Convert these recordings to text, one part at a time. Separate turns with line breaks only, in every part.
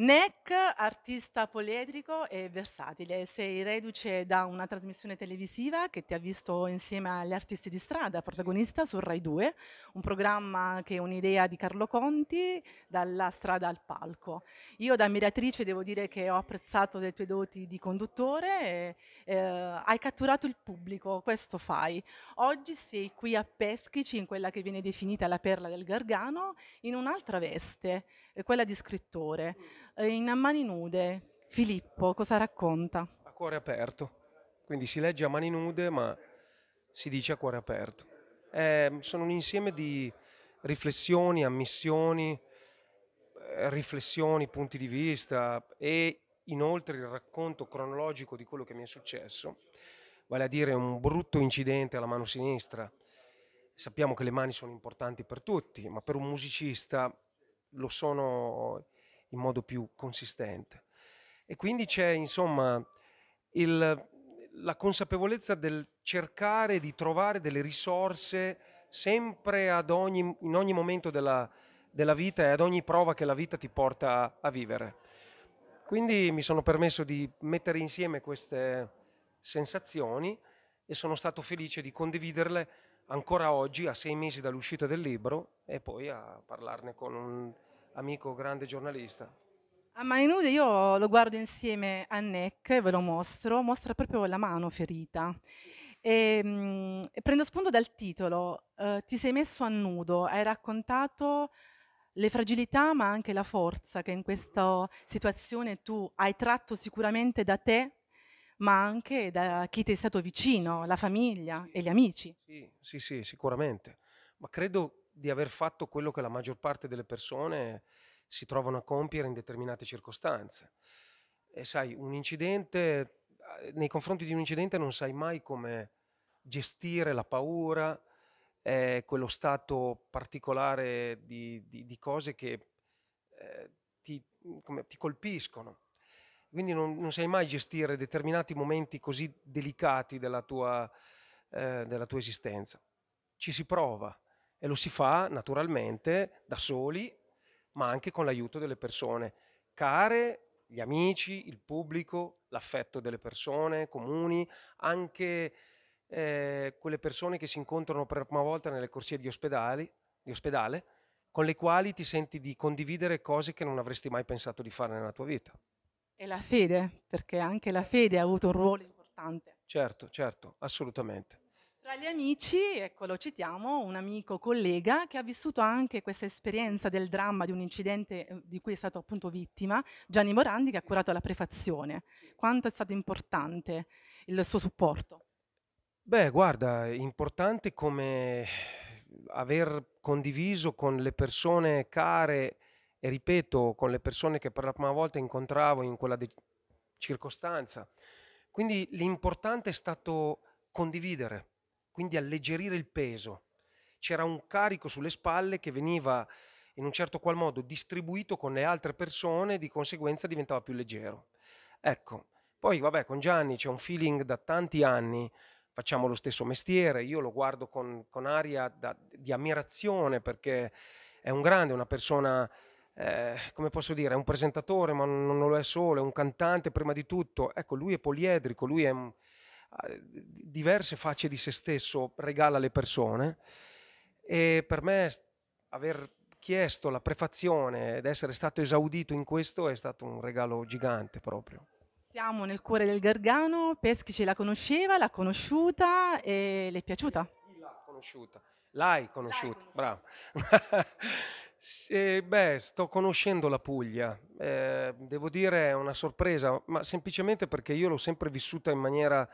NEC, artista poliedrico e versatile, sei reduce da una trasmissione televisiva che ti ha visto insieme agli artisti di strada, protagonista su Rai 2, un programma che è un'idea di Carlo Conti, dalla strada al palco. Io da ammiratrice devo dire che ho apprezzato le tue doti di conduttore, e, eh, hai catturato il pubblico, questo fai. Oggi sei qui a Peschici, in quella che viene definita la perla del Gargano, in un'altra veste, eh, quella di scrittore in A Mani Nude. Filippo, cosa racconta?
A cuore aperto. Quindi si legge a mani nude, ma si dice a cuore aperto. Eh, sono un insieme di riflessioni, ammissioni, eh, riflessioni, punti di vista e inoltre il racconto cronologico di quello che mi è successo, vale a dire un brutto incidente alla mano sinistra. Sappiamo che le mani sono importanti per tutti, ma per un musicista lo sono in modo più consistente. E quindi c'è insomma il, la consapevolezza del cercare di trovare delle risorse sempre ogni, in ogni momento della, della vita e ad ogni prova che la vita ti porta a vivere. Quindi mi sono permesso di mettere insieme queste sensazioni e sono stato felice di condividerle ancora oggi, a sei mesi dall'uscita del libro, e poi a parlarne con un amico grande giornalista.
A ah, mani nude io lo guardo insieme a Neck e ve lo mostro, mostra proprio la mano ferita. E, ehm, mh, prendo spunto dal titolo, eh, ti sei messo a nudo, hai raccontato le fragilità ma anche la forza che in questa situazione tu hai tratto sicuramente da te ma anche da chi ti è stato vicino, la famiglia sì, e gli amici.
Sì, sì, sì, sicuramente. Ma credo di aver fatto quello che la maggior parte delle persone si trovano a compiere in determinate circostanze. E sai, un incidente, eh, nei confronti di un incidente non sai mai come gestire la paura, eh, quello stato particolare di, di, di cose che eh, ti, come, ti, colpiscono. Quindi non, non, sai mai gestire determinati momenti così delicati della tua, eh, della tua esistenza. Ci si prova, e lo si fa naturalmente da soli, ma anche con l'aiuto delle persone care, gli amici, il pubblico, l'affetto delle persone comuni, anche eh, quelle persone che si incontrano per la prima volta nelle corsie di, ospedali, di ospedale, con le quali ti senti di condividere cose che non avresti mai pensato di fare nella tua vita.
E la fede, perché anche la fede ha avuto un ruolo importante.
Certo, certo, assolutamente.
Tra gli amici, ecco, lo citiamo, un amico collega che ha vissuto anche questa esperienza del dramma di un incidente eh, di cui è stato appunto vittima, Gianni Morandi, che ha curato la prefazione. Quanto è stato importante il suo supporto?
Beh, guarda, importante come aver condiviso con le persone care e ripeto, con le persone che per la prima volta incontravo in quella circostanza. Quindi l'importante è stato condividere, quindi alleggerire il peso. C'era un carico sulle spalle che veniva in un certo qual modo distribuito con le altre persone, di conseguenza diventava più leggero. Ecco, poi vabbè, con Gianni c'è un feeling da tanti anni, facciamo lo stesso mestiere, io lo guardo con, con aria da, di ammirazione perché è un grande, una persona, eh, come posso dire, è un presentatore, ma non, non lo è solo, è un cantante prima di tutto. Ecco, lui è poliedrico, lui è diverse facce di se stesso regala alle persone e per me aver chiesto la prefazione ed essere stato esaudito in questo è stato un regalo gigante proprio.
Siamo nel cuore del Gargano, Peschi ce la conosceva, l'ha conosciuta e le è piaciuta?
L'ha conosciuta, l'hai conosciuta, bravo. sì, beh, sto conoscendo la Puglia, eh, devo dire è una sorpresa, ma semplicemente perché io l'ho sempre vissuta in maniera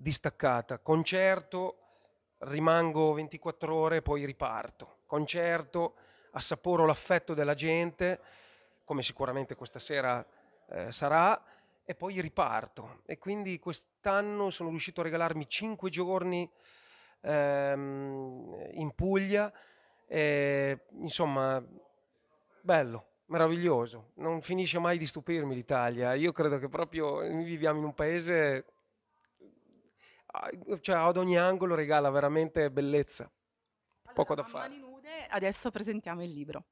distaccata. Concerto, rimango 24 ore, poi riparto. Concerto, assaporo l'affetto della gente, come sicuramente questa sera eh, sarà, e poi riparto. E quindi quest'anno sono riuscito a regalarmi 5 giorni ehm, in Puglia. E, insomma, bello, meraviglioso. Non finisce mai di stupirmi l'Italia. Io credo che proprio noi viviamo in un paese cioè, ad ogni angolo regala veramente bellezza.
Allora, Poco da fare. Nude, adesso presentiamo il libro.